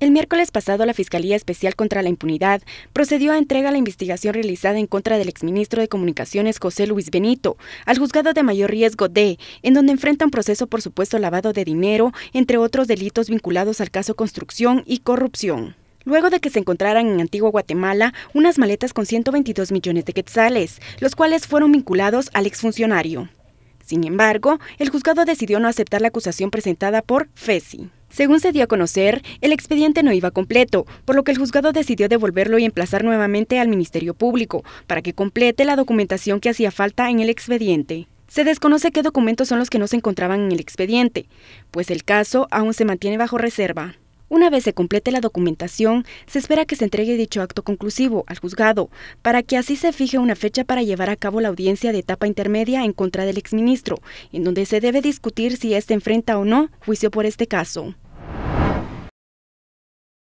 El miércoles pasado, la Fiscalía Especial contra la Impunidad procedió a entrega la investigación realizada en contra del exministro de Comunicaciones José Luis Benito al juzgado de mayor riesgo D, en donde enfrenta un proceso por supuesto lavado de dinero, entre otros delitos vinculados al caso construcción y corrupción luego de que se encontraran en Antigua Guatemala unas maletas con 122 millones de quetzales, los cuales fueron vinculados al exfuncionario. Sin embargo, el juzgado decidió no aceptar la acusación presentada por FESI. Según se dio a conocer, el expediente no iba completo, por lo que el juzgado decidió devolverlo y emplazar nuevamente al Ministerio Público para que complete la documentación que hacía falta en el expediente. Se desconoce qué documentos son los que no se encontraban en el expediente, pues el caso aún se mantiene bajo reserva. Una vez se complete la documentación, se espera que se entregue dicho acto conclusivo al juzgado, para que así se fije una fecha para llevar a cabo la audiencia de etapa intermedia en contra del exministro, en donde se debe discutir si éste enfrenta o no juicio por este caso.